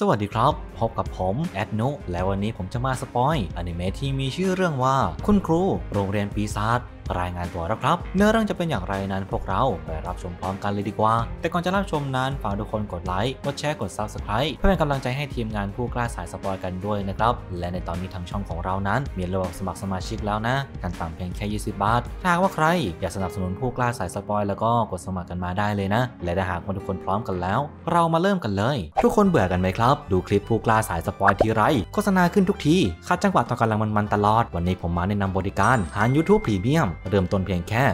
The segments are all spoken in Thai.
สวัสดีครับ พบกับผมแอดโนและวันนี้ผมจะมาสปอยอนิเมะที่มีชื่อเรื่องว่า คุณครูโรงเรียนปีศาจรายงานตัวแล้วครับ เนื้อเรื่องจะเป็นอย่างไรนั้นพวกเราไปรับชมพร้อมกันเลยดีกว่า แต่ก่อนจะรับชมนั้นฝากทุกคนกดไลค์กดแชร์กด Subscribe เพื่อเป็นกำลังใจให้ทีมงานผู้กล้าสายสปอยกันด้วยนะครับ และในตอนนี้ทางช่องของเรานั้น มีระบบสมัครสมาชิกแล้วนะ กันต่ำเพียงแค่ 20 บาทถ้าว่าใครอยากสนับสนุนผู้กล้าสายสปอยแล้วก็กดสมัครกันมาได้เลยนะ และถ้าหากทุกคนพร้อมกันแล้ว เรามาเริ่มกันเลย ทุกคนเบื่อกันไหมครับ ดูคลิปผู้กล้าสายสปอยทีไรโฆษณาขึ้นทุกทีคัดจังหวะตอนกำลังมันๆตลอด วันนี้ผมมาแนะนำบริการหาร YouTube Premium เริ่มต้นเพียงแค่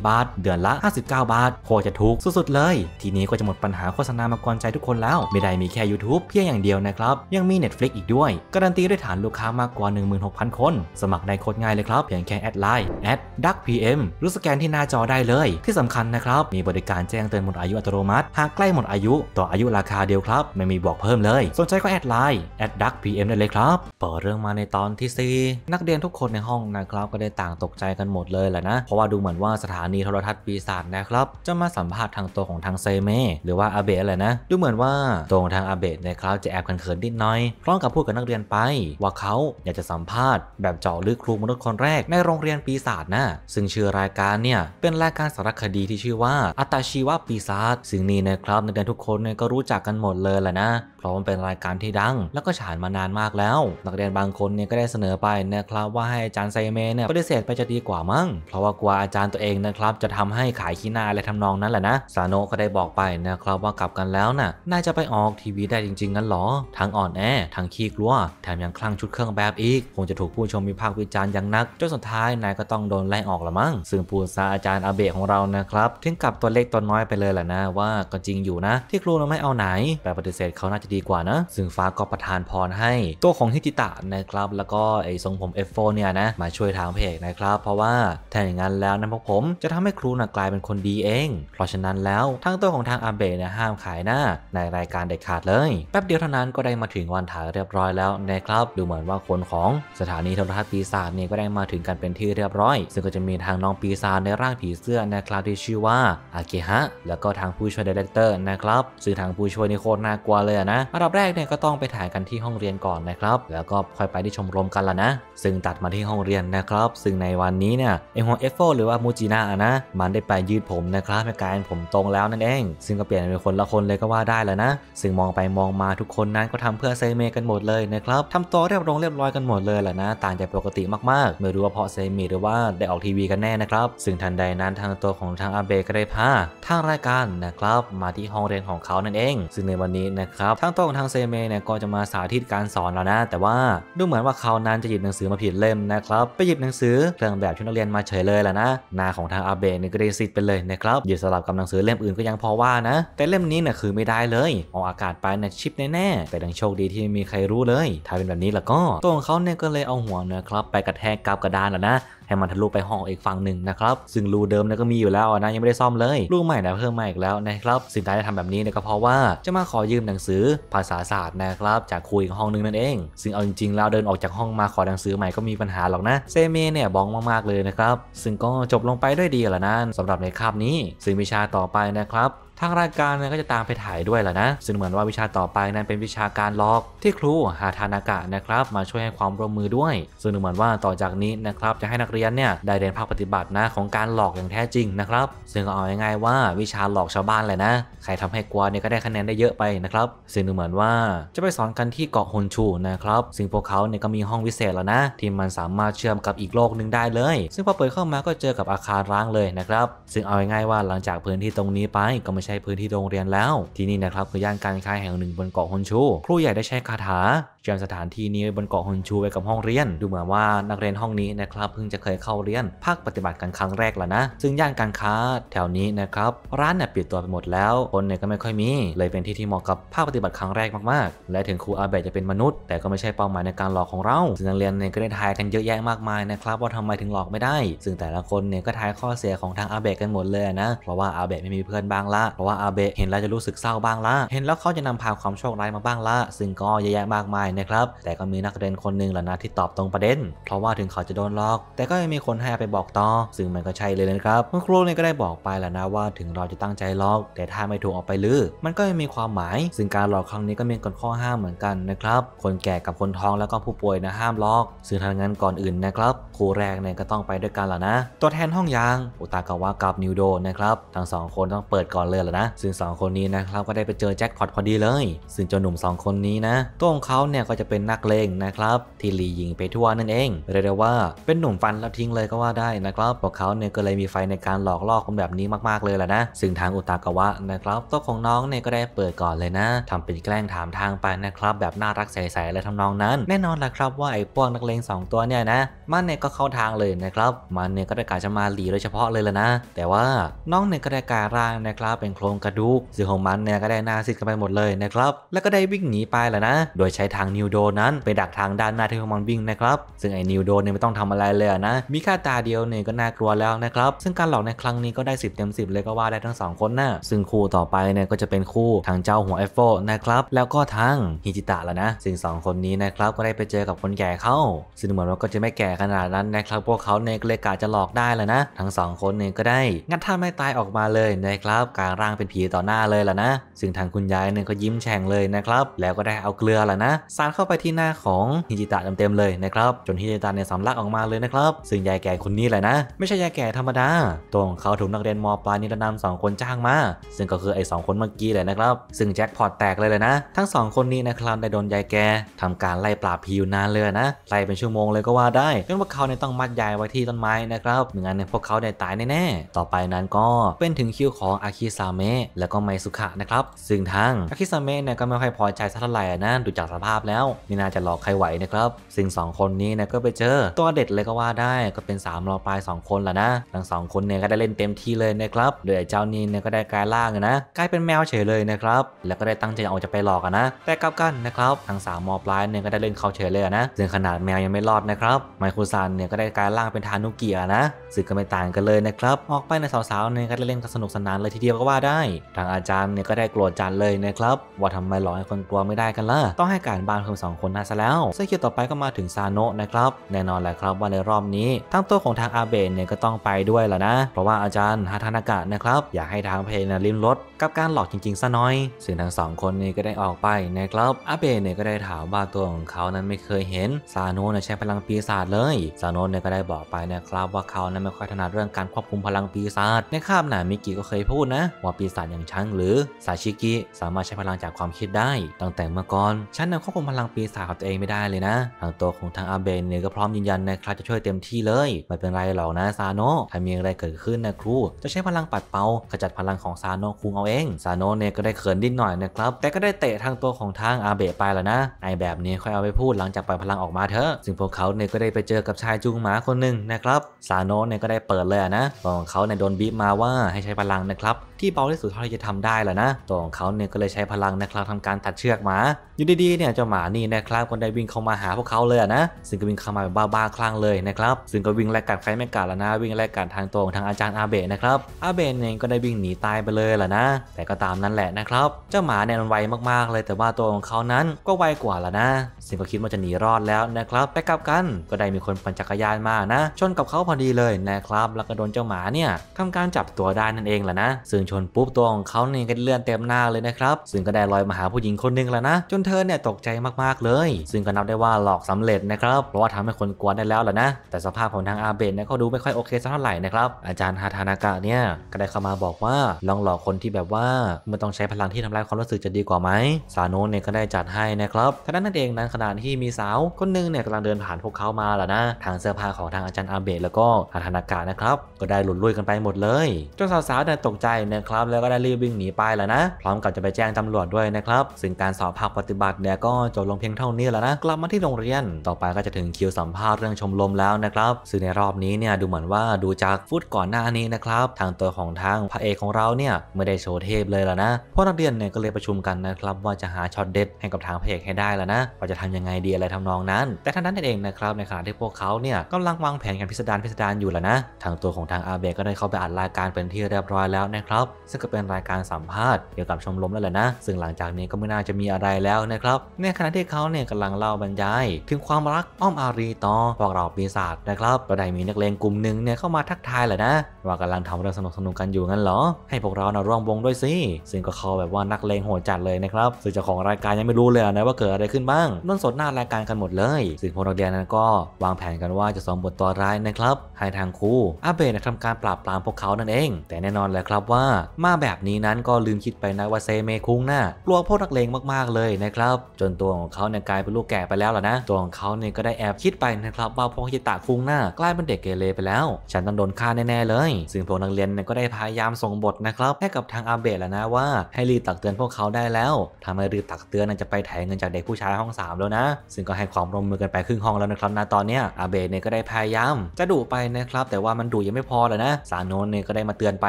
14 บาท เดือนละ 59 บาท โคจะถูกสุด ๆ เลย ทีนี้ก็จะหมดปัญหาโฆษณามากวนใจทุกคนแล้ว ไม่ได้มีแค่ YouTube เพียงอย่างเดียวนะครับ ยังมี Netflix อีกด้วย การันตีด้วยฐานลูกค้ามากกว่า 16,000 คน สมัครได้โคตรง่ายเลยครับ เพียงแค่แอดไลน์แอดดักพีเอ็มหรือสแกนที่หน้าจอได้เลย ที่สำคัญนะครับ มีบริการแจ้งเตือนหมดอายุอัตโนมัติ หากใกล้หมดอายุต่ออายุราคาเดียวครับ ไม่มีบอกเพิ่มเลย สนใจก็แอดไลน์แอดดักพีเอ็มได้เลยครับ เปิดเรื่องมาในตอนที่4นักเรียนทุกคนในห้องนะครับก็ได้ต่างตกใจกันหมดเลยเยแหละนะเพราะว่าดูเหมือนว่าสถานีโทรทัศน์ปีศาจนะครับจะมาสัมภาษณ์ทางตัวของทางเซเม หรือว่าอาเบะแหละนะ ดูเหมือนว่าตรงทางอาเบะนะครับจะแอบเขินๆ นิดน้อย พร้อมกับพูดกับนักเรียนไปว่าเขาอยากจะสัมภาษณ์แบบเจาะลึกครูมนุษย์คนแรกในโรงเรียนปีศาจนะซึ่งชื่อรายการเนี่ยเป็นรายการสารคดีที่ชื่อว่า อัตาชีวะปีศาจซึ่งนี่นะครับนักเรียนทุกคนเนี่ยก็รู้จักกันหมดเลยแหละนะเพราะมันเป็นรายการที่ดังแล้วก็ฉายมานานมากแล้ว นักเรียนบางคนเนี่ยก็ได้เสนอไปนะครับว่าให้อาจารย์ไซเมเนี่ยปฏิเสธไปจะดีกว่ามั้งเพราะว่ากลัวอาจารย์ตัวเองนะครับ จะทำให้ขายขี้หน้าอะไรทำนองนั้นแหละนะ ซาโนะก็ได้บอกไปนะครับว่ากลับกันแล้วนะ่ะน่าจะไปออกทีวีได้จริงๆงั้นหรอ ทั้งอ่อนแอ ทั้งขี้กลัว แถมยังคลั่งชุดเครื่องแบบอีก คงจะถูกผู้ชมมีภาควิจารณ์อย่างนักจนสุดท้ายนายก็ต้องโดนไล่ออกละมั้ง ซึ่งปูซาอาจารย์อาเบะของเรานะครับถึงกับตัวเล็กตัวน้อยไปเลยแหละนะว่าก็จริงอยู่นะ ที่ครูเราไม่เอาไหนแต่ปฏิเสธเขาน่าจะดีกว่านะ ซึ่งฟ้าก็ประทานพรให้ตัวของฮิติตะนะครับ แล้วก็ไอ้ทรงผมเอฟโฟเนี่ยนะมาช่วยทางเพจนะครับ เพราะว่าถ้าอย่างนั้นแล้วนะพวกผม จะทำให้ครูนะ่ะกลายเป็นคนดีเอง เพราะฉะนั้นแล้วทางตัวของทางอาเบะเนี่ยห้ามขายหน้าในรายการเด็ดขาดเลย แป๊บเดียวเท่านั้นก็ได้มาถึงวันถ่ายเรียบร้อยแล้วนะครับ ดูเหมือนว่าคนของสถานีโทรทัศน์ปีศาจเนี่ยก็ได้มาถึงกันเป็นที่เรียบร้อย ซึ่งก็จะมีทางน้องปีศาจในร่างผีเสื้อนะครับที่ชื่อว่าอาเกฮะแล้วก็ทางผู้ช่วยดีเลกเตอร์นะครับซึ่งทางผู้ช่วยนี่โคตรน่ากลัวเลยนะอันดับแรกเนี่ยก็ต้องไปถ่ายกันที่ห้องเรียนก่อนนะครับ แล้วก็ค่อยไปที่ชมรมกันละนะซึ่งตัดมาที่ห้องเรียนนะครับ ซึ่งในวันนี้เนี่ยของเอฟโฟหรือว่ามูจินาอะนะมันได้ไปยืดผมนะครับในการผมตรงแล้วนั่นเอง ซึ่งก็เปลี่ยนเป็นคนละคนเลยก็ว่าได้แล้วนะซึ่งมองไปมองมาทุกคนนั้นก็ทำเพื่อเซเมกันหมดเลยนะครับทำตัวเรียบร้อยเรียบร้อยกันหมดเลยแหละนะต่างจากปกติมากๆไม่รู้ว่าเพราะเซเมหรือว่าได้ออกทีวีกันแน่นะครับซึ่งทันใดนั้นทางตัวของทางอาเบก็ได้พาทางรายการนะครับมาที่ห้องเรียนของเขานั่นเอง ซึ่งในวันนี้นะครับทางตัวของทางเซเมเนี่ยก็จะมาสาธิตการสอนแล้วนะแต่ว่าดูเหมือนว่าเขานั้นจะหยิบหนังสือมาผิดเล่มนะครับไปหยิบหนังสือเครื่องแบบชุดนักเรียนมาเฉฉยเลยแหละนะนาของทางอาเบะนี่ก็ได้ซิดไปเลยนะครับหยวสลับกับหนังสือเล่มอื่นก็ยังพอว่านะ แต่เล่มนี้นะ่ะคือไม่ได้เลยออกอากาศไปนะ่ะชิปแน่ๆแต่ดังโชคดีที่ไม่มีใครรู้เลย ถ้าเป็นแบบนี้แล้วก็ตัวของเขาเนี่ยก็เลยเอาหัวนะครับ ไปกระแทกกับกระดานแล้วนะให้มันทะลุไปห้องอีกฝั่งหนึ่งนะครับ ซึ่งรูเดิมนะก็มีอยู่แล้วนะยังไม่ได้ซ่อมเลยรูใหม่นะเพิ่มมาอีกแล้วนะครับสิ่งที่ด้ทำแบบนี้เนี่ยก็เพราะว่าจะมาขอยืมหนังสือภาษาศาสตร์นะครับจากครูอีกห้องนึงนั่นเอง ซึ่งเอาจริงๆแล้วเดินออกจากห้องมาขอหนังสือใหม่ก็มีปัญหาหรอกนะเซเมเนี่ยบ้องมากๆเลยนะครับซึ่งก็จบลงไปด้วยดีแหละนะสำหรับในคาบนี้ซึ่งวิชาต่อไปนะครับางรายการเนี่ยก็จะตามไปถ่ายด้วยแหละนะ ซึ่งเหมือนว่าวิชาต่อไปนั้นเป็นวิชาการล็อกที่ครูฮาทานากะนะครับมาช่วยให้ความร่วมมือด้วย ซึ่งเหมือนว่าต่อจากนี้นะครับจะให้นักเรียนเนี่ยได้เรียนภาคปฏิบัตินะของการหลอกอย่างแท้จริงนะครับ ซึ่งเอาง่ายๆว่าวิชาหลอกชาวบ้านแหละนะใครทำให้กลัวเนี่ยก็ได้คะแนนได้เยอะไปนะครับซึ่งเหมือนว่า จะไปสอนกันที่เกาะฮอนชูนะครับซึ่งพวกเขาเนี่ยก็มีห้องวิเศษแล้วนะ ที่มันสามารถเชื่อมกับอีกโลกหนึ่งได้เลย ซึ่งพอเปิดเข้ามาก็เจอกับอาคารร้างเลยนะครับซึ่งเอาง่ายๆว่าหลังจากพื้นที่ตรงนี้ไปก็ไม่ใช่ช้พื้นที่โรงเรียนแล้ว ที่นี่นะครับคือย่านการค้าแห่งหนึ่งบนเกาะฮอนชูครูใหญ่ได้ใช้คาถาจำสถานที่นี้บนเกาะฮอนชูไว้กับห้องเรียน ดูเหมือนว่านักเรียนห้องนี้นะครับเพิ่งจะเคยเข้าเรียนภาคปฏิบัติกันครั้งแรกแล้วนะ ซึ่งย่านการค้า แถวนี้นะครับร้านเนี่ยปิดตัวไปหมดแล้วคนเนี่ยก็ไม่ค่อยมี เลยเป็นที่ที่เหมาะกับภาคปฏิบัติครั้งแรกมากๆ และถึงครูอาเบะจะเป็นมนุษย์ แต่ก็ไม่ใช่เป้าหมายในการหลอกของเราซึ่งนักเรียนเนี่ยก็ได้ทายกันเยอะแยะมากมายนะครับ ว่าทำไมถึงหลอกไม่ได้ ซึ่งแต่ละคนเนี่ยก็ทายข้อเสียของทางอาเบะกันหมดเลยนะ เพราะว่าอาเบะไม่มีเพื่อนบ้างละเพราะว่าอาเบะเห็นแล้วจะรู้สึกเศร้าบ้างละเห็นแล้วเขาจะนำพาความโชคร้ายมาบ้างละซึ่งก็เยอะแยะมากมายนะครับแต่ก็มีนักเรียนคนหนึ่งแหละนะที่ตอบตรงประเด็น เพราะว่าถึงเขาจะโดนล็อก แต่ก็ยังมีคนให้ไปบอกต่อ ซึ่งมันก็ใช่เลยนะครับคุณครูเนี่ยก็ได้บอกไปแล้วนะว่าถึงเราจะตั้งใจล็อก แต่ถ้าไม่ถูกออกไปลือ มันก็ยังมีความหมาย ซึ่งการล็อกครั้งนี้ก็มีกฎข้อห้ามเหมือนกันนะครับคนแก่กับคนท้องแล้วก็ผู้ป่วยนะห้ามล็อกซึ่งทางนั้นก่อนอื่นนะครับครูแรกเนี่ยก็ต้องไปด้วยกันแหละนะ ตัวแทนห้องยางอุตากาวะกับนิวโดนะครับทั้งสองคนต้องเปิดก่อนเลยแหละนะซึ่ง2คนนี้นะครับก็ได้ไปเจอแจ็คพอตพอดีเลยซึ่งเจ้าหนุ่ม 2 คนนี้นะตัวของเขาเนี่ยก็จะเป็นนักเลงนะครับ ที่หลียิงไปทั่วนั่นเองเรียกได้ว่าเป็นหนุ่มฟันแล้วทิ้งเลยก็ว่าได้นะครับพวกเขาเนี่ยก็เลยมีไฟในการหลอกล่อคนแบบนี้มากๆเลยแหละนะ ซึ่งทางอุตากวะนะครับตัวของน้องเนี่ยก็ได้เปิดก่อนเลยนะ ทำเป็นแกล้งถามทางไปนะครับ แบบน่ารักใสๆและทำนองนั้น แน่นอนแหละครับ ว่าไอ้พวกนักเลง2 ตัวเนี่ยนะมันเนี่ยก็เข้าทางเลยนะครับ มันเนี่ยก็ได้กาจะมาหลีโดยเฉพาะเลยละนะ แต่ว่าน้องเนี่ยก็ได้การร่างนะครับเป็นโครงกระดูก ซึ่งของมันเนี่ยก็ได้หน้าซิดกันไปหมดเลยนะครับ แล้วก็ได้วิ่งหนีไปแหละนะ โดยใช้ทางนิวโดนั้นไปดักทางด้านหน้าที่ของมันวิ่งนะครับ ซึ่งไอ้นิวโดเนี่ยไม่ต้องทำอะไรเลยนะ มีแค่ตาเดียวเนี่ยก็น่ากลัวแล้วนะครับ ซึ่งการหลอกในครั้งนี้ก็ได้ 10เต็ม10เลยก็ว่าได้ทั้ง 2 คนนะซึ่งคู่ต่อไปเนี่ยก็จะเป็นคู่ทางเจ้าหัวเอฟโฟนะครับ แล้วก็ทางฮิจิตะแล้วนะซึ่ง 2 คนนี้นะครับก็ได้ไปเจอกับคนแก่เข้าซึ่งเหมือนว่าก็จะไม่แขนาดนั้นนะครับพวกเขาเนี่ยก็เลยกะจะหลอกได้แล้วนะ ทั้งสองคนเนี่ยก็ได้งัดท่าไม่ตายออกมาเลยนะครับกลางร่างเป็นผีต่อหน้าเลยแหละนะ ซึ่งทางคุณยายเนี่ยก็ยิ้มแฉ่งเลยนะครับ แล้วก็ได้เอาเกลือแหละนะสาดเข้าไปที่หน้าของฮิจิตะเต็มๆเลยนะครับจนฮิจิตะเนี่ยสำลักออกมาเลยนะครับ ซึ่งยายแก่คนนี้แหละนะ ไม่ใช่ยายแก่ธรรมดาตัวของเขาถูกนักเรียนมปลายนิรนามสองคนจ้างมาซึ่งก็คือไอ้สองคนเมื่อกี้เลยนะครับซึ่งแจ็คพอตแตกเลยเลยนะทั้งสองคนนี้นะครับได้โดนยายแกทำการไล่ปราบผีอยู่นานเลยนะไล่เป็นชั่วโมงเลยก็ว่าไดจนพวกเขาเนี่ยต้องมัดยายไว้ที่ต้นไม้นะครับไม่งั้นเนี่ยพวกเขาได้ตายแน่ๆ ต่อไปนั้นก็เป็นถึงคิวของอาคิซามะแล้วก็ไมสุขะนะครับ ซึ่งทั้งอาคิซามะเนี่ยก็ไม่ค่อยพอใจสักเท่าไหร่นะ ดูจากสภาพแล้วไม่น่าจะหลอกใครไหวนะครับซึ่งสองคนนี้เนี่ยก็ไปเจอ ตัวเด็ดเลยก็ว่าได้ก็เป็น3ามรอปลาย 2 คนแหละนะ ทั้งสองคนเนี่ยก็ได้เล่นเต็มที่เลยนะครับ โดยเจ้านีนเนี่ยก็ได้กลายร่างนะกลายเป็นแมวเฉยเลยนะครับ แล้วก็ได้ตั้งใจเอาจะไปหลอกนะ แต่กลับกันนะครับทั้ง3ามมอปลายเนี่ยก็ได้เล่นเขาเฉยเลยนะ ซึ่งขนาดแมวยังไม่รอดนะครับไมคุซันเนี่ยก็ได้การล่างเป็นทานุเกียนะ สึกก็ไม่ต่างกันเลยนะครับ ออกไปในสาวๆเนี่ยก็ได้เล่นกันสนุกสนานเลยทีเดียวก็ว่าได้ ทางอาจารย์เนี่ยก็ได้โกรธจันเลยนะครับ ว่าทำไมหลอกให้คนกลัวไม่ได้กันล่ะ ต้องให้การบ้านเพิ่มสองคนน่าซะแล้วเซคิวต่อไปก็มาถึงซาโนะนะครับแน่นอนแหละครับว่าในรอบนี้ ทั้งตัวของทางอาเบะเนี่ยก็ต้องไปด้วยแหละนะเพราะว่าอาจารย์ฮาทานากะนะครับอยากให้ทางเพนนริมรถกับการหลอกจริงๆซะน้อยสึ่งทั้งสองคนนี้ก็ได้ออกไปนะครับอาเบะเนี่ยก็ได้ถามว่าตัวของเขานั้นไม่เคยเห็นซาโนะใช้พลังปีศาจเลซานโนะเนี่ยก็ได้บอกไปนะครับ ว่าเขานั้นไม่ค่อยถนัดเรื่องการควบคุมพลังปีศาจในคาบหนามิกิก็เคยพูดนะว่าปีศาจอย่างฉันหรือซาชิกิสามารถใช้พลังจากความคิดได้ ตั้งแต่เมื่อก่อนฉันนั้นควบคุมพลังปีศาจของตัวเองไม่ได้เลยนะ ทางตัวของทางอาเบนเนี่ย ก็พร้อมยืนยันนะครับจะช่วยเต็มที่เลยไม่เป็นไรหรอกนะซานโนะถ้ามีอะไรเกิดขึ้นนะครู จะใช้พลังปัดเป่าขจัดพลังของซานโนะคุงเอาเองซานโนะเนี่ยก็ได้เขินดิ้นหน่อยนะครับแต่ก็ได้เตะทางตัวของทางอาเบะไปแล้วนะไอแบบนี้ค่อยเอาไปพูดหลังจากปล่อยพลังออกมาเถอะ ซึ่งพวกเขาเนี่ยก็ได้ไปเจอกับชายจูงหมาคนหนึ่งนะครับซาโนเนี่ยก็ได้เปิดเลยนะตัวของเขาเนี่ยโดนบีบมาว่าให้ใช้พลังนะครับ ที่เบาที่สุดเท่าที่จะทำได้แล้วนะตัวของเขาเนี่ยก็เลยใช้พลังนะครับทำการตัดเชือกหมา อยู่ดีๆเนี่ยเจ้าหมานี่นะครับคนได้วิ่งเข้ามาหาพวกเขาเลยนะซึ่งก็วิ่งเข้ามาแบบบ้าๆคลั่งเลยนะครับซึ่งก็วิ่งไล่กัดใครไม่กัดแล้วนะ วิ่งไล่กัดทางตรงทางอาจารย์อาเบะนะครับอาเบะเนี่ยก็ได้วิ่งหนีตายไปเลยแหละนะแต่ก็ตามนั้นแหละนะครับ เจ้าหมาเนี่ยมันไวมากๆ เลยแต่ว่าตัวของเขานั้นก็ไวกว่าละนะซึ่งก็คิดว่าจะหนีรอดแล้วนะครับไปกลับกันก็ได้มีคนปั่นจักรยานมานะชนกับเขาพอดีเลยนะครับแล้วก็โดนเจ้าหมาเนี่ยทำการจับตัวได้นั่นเองแหละนะซึ่งชนปุ๊บตัวของเขาเนี่ยก็เลื่อนเต็มหน้าเลยนะครับซึ่งก็ได้ลอยมาหาผู้หญิงคนนึงแล้วนะจนเธอเนี่ยตกใจมากๆ เลย ซึ่งก็นับได้ว่าหลอกสำเร็จนะครับ เพราะว่าทำให้คนกลัวได้แล้วแหละนะแต่สภาพของทางอาเบะเนี่ยเขาดูไม่ค่อยโอเคสักเท่าไหร่นะครับ อาจารย์ฮาทานากะเนี่ยก็ได้เข้ามาบอกว่าลองหลอกคนที่แบบว่ามันต้องใช้พลังที่ทำลายความรู้สึกจะดีกว่าไหมซาโนะเนี่ยก็ได้จัดให้นะครับท่านั้นนั่นเองนั้นขณะที่มีสาวคนนึงเนี่ยกำลังเดินผ่านพวกเขามาแล้วนะะทางเสื้อผ้าของทางอาจารย์อาเบะแล้วก็อาธนากานะครับก็ได้หลุดลุยกันไปหมดเลยจนสาวๆเนี่ยตกใจนะครับแล้วก็ได้รีบวิ่งหนีไปแล้วนะ พร้อมกับจะไปแจ้งตำรวจด้วยนะครับซึ่งการสอบภาคปฏิบัติเนี่ยก็จบลงเพียงเท่านี้แล้วนะกลับมาที่โรงเรียนต่อไปก็จะถึงคิวสัมภาษณ์เรื่องชมรมแล้วนะครับซึ่งในรอบนี้เนี่ยดูเหมือนว่าดูจากฟุตก่อนหน้านี้นะครับทางตัวของทางพระเอกของเราเนี่ยไม่ได้โชว์เทพเลยแล้วนะพวกนักเรียนเนี่ยก็เลยประชุมกันนะครับว่าจะหาช็อตเด็ดให้กับทางพระเอกให้ได้แล้วนะว่าจะทำยังไงดีอะไรทำนองนั้น แต่ท่านนั้นเองนะครับในขณะที่พววกเขาเนี่ยกำลังวางแผนกันพิสดารพิสดารอยู่แหละนะ ทางตัวของทางอาเบะก็ได้เข้าไปอ่านรายการเป็นที่เรียบร้อยแล้วนะครับ ซึ่งก็เป็นรายการสัมภาษณ์เกี่ยวกับชมรมแล้วแหละนะ ซึ่งหลังจากนี้ก็ไม่น่าจะมีอะไรแล้วนะครับ ในขณะที่เขาเนี่ยกำลังเล่าบรรยายถึงความรักอ้อมอารีต่อพวกเราปีศาจนะครับก็ได้มีนักเลงกลุ่มหนึ่งเนี่ยเข้ามาทักทายแหละนะ ว่ากำลังทำเรื่องสนุกสนุกกันอยู่งั้นเหรอ ให้พวกเรานะร่วมวงด้วยสิ ซึ่งก็เขาแบบว่านักเลงโหดจัดเลยนะครับซึ่งเจ้าของรายการยังไม่รู้เลยนะว่าเกิดอะไรขึ้นบ้างนนสดหน้ารายการกันหมดเลยซึ่งพวกเราเรียนนั้นก็วางแผนกันว่าจะสอมบทตัวร้ายนะครับให้ทางครูอาเบะทำการปราบปรามพวกเขานั่นเอง แต่แน่นอนเลยครับว่ามาแบบนี้นั้นก็ลืมคิดไปนะว่าเซเมคุงนะ่ะกลัวพวกนักเลงมากๆเลย นะครับ จนตัวของเขาเนี่ยกลายเป็นลูกแก่ไปแล้วล่ะนะตัวของเขาเนี่ยก็ได้แอบคิดไปนะครับว่าพวกฮิตะคุงนะ่ะกลายเป็นเด็กเกเรไปแล้ว ฉันต้องโดนฆ่าแน่ๆเลย ซึ่งพวกนักเรียนเนี่ยก็ได้พยายามส่งบทนะครับให้กับทางอาเบะแล้วนะว่า ให้รีตักเตือนพวกเขาได้แล้ว ทำให้รีตักเตือนจะไปแางเงินจากเด็กผู้ชายห้องสามแล้วนะซึ่งก็ให้ความร่วมมือกันไปครึ่งห้องแล้วนะครับณตอนนี้ี้อาเบะเนี่ยก็ได้พยายามจะดุไปนะครับ แต่ว่ามันดุยังไม่พอเลยนะซานโนะเนี่ยก็ได้มาเตือนไป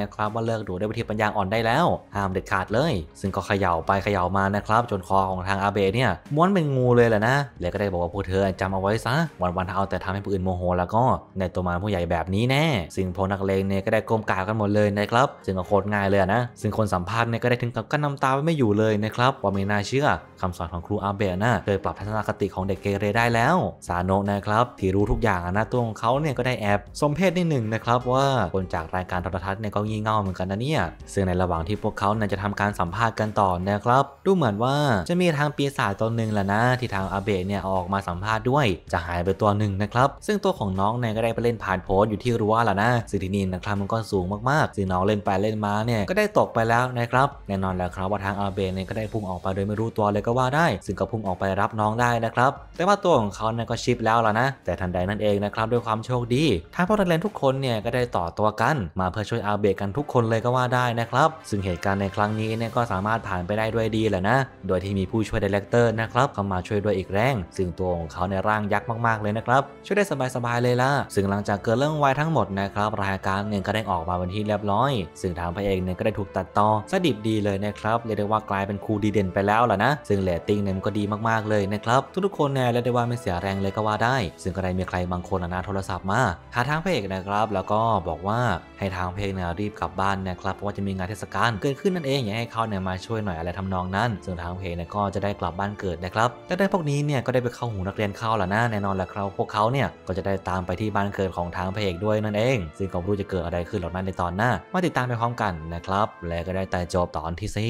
นะครับ ว่าเลิกดุด้วยวิธีปัญญาอ่อนได้แล้ว ห้ามเด็ดขาดเลย ซึ่งก็เขย่าไปเขย่ามานะครับ จนคอของทางอาเบะเนี่ยม้วนเป็นงูเลยแหละนะแล้วก็ได้บอกว่าพวกเธอจำเอาไว้ซะวันๆถ้าเอา แต่ทำให้ผู้อื่นโมโห แล้วก็ในตัวมาผู้ใหญ่แบบนี้แน่ซึ่งพอนักเลงเนี่ยก็ได้ก้มกราบกันหมดเลยนะครับ ซึ่งก็โคตรง่ายเลยนะ ซึ่งคนสัมภาษณ์เนี่ยก็ได้ถึงกับกั้นน้ำตาไว้ไม่อยู่เลยนะครับว่าไม่น่าเชื่อ คำสอนของครูอาเบะนะเคยปรับทัศนคติของเด็กเกเรได้แล้วซาโนะนะครับับที่รู้ทุกอย่างนะตัวของเขาเนี่ยก็ได้แอบสมเพศนิดหนึ่งนะครับว่าคนจากรายการโทรทัศน์เนี่ยก็งี่เง่าเหมือนกันนะเนี่ยซึ่งในระหว่างที่พวกเขาเนี่ยจะทำการสัมภาษณ์กันต่อนะครับดูเหมือนว่าจะมีทางปีศาจตัวหนึ่งแหละนะที่ทางอาเบะเนี่ยออกมาสัมภาษณ์ด้วยจะหายไปตัวหนึ่งนะครับซึ่งตัวของน้องเนี่ยก็ได้ไปเล่นผ่านโพสอยู่ที่รั้วแล้วนะซึ่งที่นี่นะครับมันก็สูงมากๆซึ่งน้องเล่นไปเล่นมาเนี่ยก็ได้ตกไปแล้วนะครับแน่นอนแล้วครับว่าทางอาเบะเนี่ยก็ได้พุ่งออกไปโดยไม่รู้ตัวเลยก็ว่าได้ ซึ่งก็พุ่งออกไปรับน้องได้นะครับแต่ว่าตัวของเขาเนี่ยก็ชิปแล้วล่ะนะแต่ทันใดนั่นเองนะครับ ด้วยความโชคดีทั้งพวกนักเรียนทุกคนเนี่ยก็ได้ต่อตัวกัน มาเพื่อช่วยอาเบะกันทุกคนเลยก็ว่าได้นะครับซึ่งเหตุการณ์ในครั้งนี้เนี่ยก็สามารถผ่านไปได้ด้วยดีแหละนะโดยที่มีผู้ช่วยดีเลกเตอร์นะครับเข้ามาช่วยด้วยอีกแรง ซึ่งตัวของเขาในร่างยักษ์มากๆเลยนะครับช่วยได้สบายๆเลยล่ะซึ่งหลังจากเกิดเรื่องวายทั้งหมดนะครับรายการเนี่ยก็ได้ออกมาเป็นที่เรียบร้อย ซึ่งทางพระเอกเนี่ยก็ได้ถูกตัดต่อสดิบดีเลยนะครับเรียกได้ว่ากลายเป็นครูดีเด่นไปแล้วล่ะนะซึ่งเลตติ้งเนี่ยมันก็ดีมากๆเลยนะครับทุกๆคนเนี่ยเรียกได้ว่าไม่เสียแรงเลยก็ว่าได้ซึ่งก็ได้มีใครบางคนนะโทรศัพท์มาหาทางพเอกนะครับแล้วก็บอกว่าให้ทางเพกเอกนยรีบกลับบ้านนะครับเพราะว่าจะมีงานเทศกาลเกิดขึ้นนั่นเองอยากให้เขาเนี่ยมาช่วยหน่อยอะไรทำนองนั้นส่วนทางพเอกเนี่ยก็จะได้กลับบ้านเกิดนะครับ แต่ได้พวกนี้เนี่ยก็ได้ไปเข้าหูนักเรียนเข้าล้วนะแน่นอนแหละครับ พวกเขาเนี่ยก็จะได้ตามไปที่บ้านเกิดของทางพเอกด้วยนั่นเอง ซึ่งก็ไม่รู้จะเกิดอะไรขึ้นหรอกนั้นในตอนหน้า มาติดตามไปพร้อมกันนะครับและก็ได้แต่จบตอนที่4